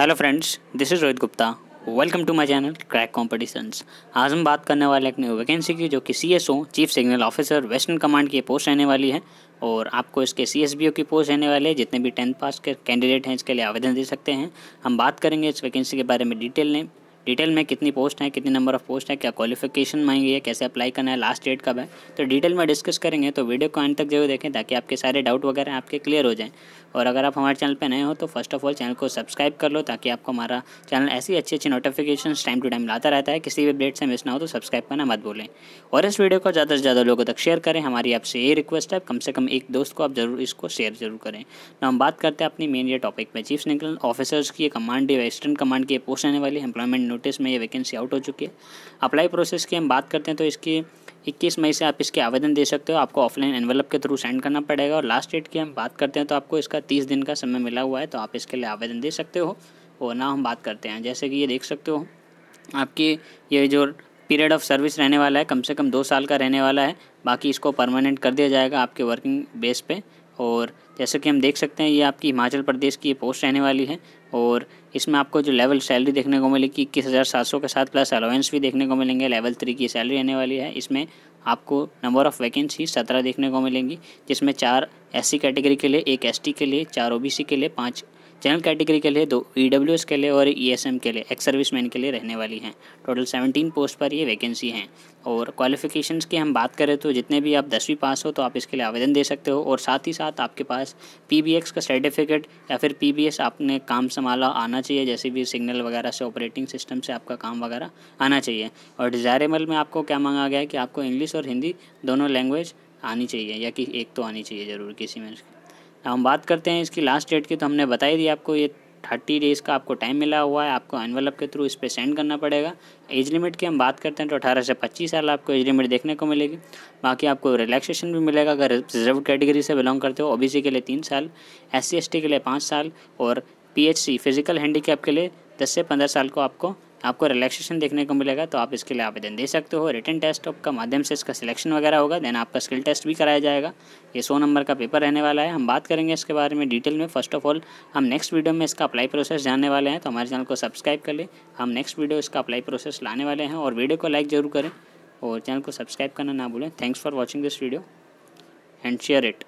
hello friends this is Rohit Gupta welcome to my channel crack competitions आज हम बात करने वाले अपनी वैकेंसी की जो कि C S O chief signal officer western command की पोस्ट रहने वाली है और आपको इसके सी एस बी ओ की पोस्ट रहने वाले जितने भी टेंथ पास के कैंडिडेट हैं इसके लिए आवेदन दे सकते हैं हम बात करेंगे इस वैकेंसी के बारे में डिटेल में डिटेल में कितनी पोस्ट हैं कितनी नंबर ऑफ पोस्ट है क्या क्वालिफिकेशन मांगी है कैसे अप्लाई करना है लास्ट डेट कब है तो डिटेल में डिस्कस करेंगे तो वीडियो को एंड तक जरूर देखें ताकि आपके सारे डाउट वगैरह आपके क्लियर हो जाएँ और अगर आप हमारे चैनल पर नए हो तो फर्स्ट ऑफ ऑल चैनल को सब्सक्राइब कर लो ताकि आपको हमारा चैनल ऐसी अच्छी अच्छी नोटिफिकेशन टाइम टू टाइम लाता रहता है किसी भी अपडेट से मिस ना हो तो सब्सक्राइब करना मत भूलें और इस वीडियो को ज़्यादा से ज़्यादा लोगों तक शेयर करें हमारी आपसे ये रिक्वेस्ट है कम से कम एक दोस्त को आप जरूर इसको शेयर जरूर करें ना तो हम बात करते हैं अपनी मेन ये टॉपिक में चीफ निकल ऑफिसर्स की कमांड वेस्टर्न कमांड की पोस्ट आने वाली एम्प्लॉयमेंट नोटिस में ये वैकेंसी आउट हो चुकी है अप्लाई प्रोसेस की हम बात करते हैं तो इसकी इक्कीस मई से आप इसके आवेदन दे सकते हो आपको ऑफलाइन एनवेलप के थ्रू सेंड करना पड़ेगा और लास्ट डेट की हम बात करते हैं तो आपको इसका तीस दिन का समय मिला हुआ है तो आप इसके लिए आवेदन दे सकते हो और ना हम बात करते हैं जैसे कि ये देख सकते हो आपकी ये जो पीरियड ऑफ सर्विस रहने वाला है कम से कम दो साल का रहने वाला है बाकी इसको परमानेंट कर दिया जाएगा आपके वर्किंग बेस पे और जैसे कि हम देख सकते हैं ये आपकी हिमाचल प्रदेश की ये पोस्ट रहने वाली है और इसमें आपको जो लेवल सैलरी देखने को मिलेगी इक्कीस हज़ार सात सौ के साथ प्लस अलाउंस भी देखने को मिलेंगे लेवल थ्री की सैलरी रहने वाली है इसमें आपको नंबर ऑफ़ वैकेंसी सत्रह देखने को मिलेंगी जिसमें चार एस कैटेगरी के लिए एक एस के लिए चार ओ के लिए पाँच जनरल कैटेगरी के लिए दो ई e के लिए और ई e के लिए एक्स मैन के लिए रहने वाली हैं टोटल सेवनटीन पोस्ट पर ये वैकेंसी हैं और क्वालिफिकेशंस की हम बात करें तो जितने भी आप दसवीं पास हो तो आप इसके लिए आवेदन दे सकते हो और साथ ही साथ आपके पास पी का सर्टिफिकेट या फिर पी आपने काम संभाला आना चाहिए जैसे भी सिग्नल वगैरह से ऑपरेटिंग सिस्टम से आपका काम वगैरह आना चाहिए और डिज़ायरेबल में आपको क्या मांगा गया है कि आपको इंग्लिश और हिंदी दोनों लैंग्वेज आनी चाहिए या कि एक तो आनी चाहिए ज़रूर किसी में अब हम बात करते हैं इसकी लास्ट डेट की तो हमने बताई दी आपको ये थर्टी डेज़ का आपको टाइम मिला हुआ है आपको एनवलप के थ्रू इस पर सेंड करना पड़ेगा एज लिमिट की हम बात करते हैं तो अठारह से पच्चीस साल आपको एज लिमिट देखने को मिलेगी बाकी आपको रिलैक्सेशन भी मिलेगा अगर रिजर्व कैटेगरी से बिलोंग करते हो ओबीसी के लिए तीन साल एस सी के लिए पाँच साल और पी फिजिकल हैंडीकैप के लिए दस से पंद्रह साल को आपको आपको रिलैक्सेशन देखने को मिलेगा तो आप इसके लिए आवेदन दे सकते हो रिटर्न टेस्ट का माध्यम से इसका सिलेक्शन वगैरह होगा देन आपका स्किल टेस्ट भी कराया जाएगा ये सौ नंबर का पेपर रहने वाला है हम बात करेंगे इसके बारे में डिटेल में फर्स्ट ऑफ ऑल हम नेक्स्ट वीडियो में इसका अप्लाई प्रोसेस जानने वाले हैं तो हमारे चैनल को सब्सक्राइब कर लें हम नेक्स्ट वीडियो इसका अप्लाई प्रोसेस लाने वाले हैं और वीडियो को लाइक ज़रूर करें और चैनल को सब्सक्राइब करना ना भूलें thanks for watching this video and share it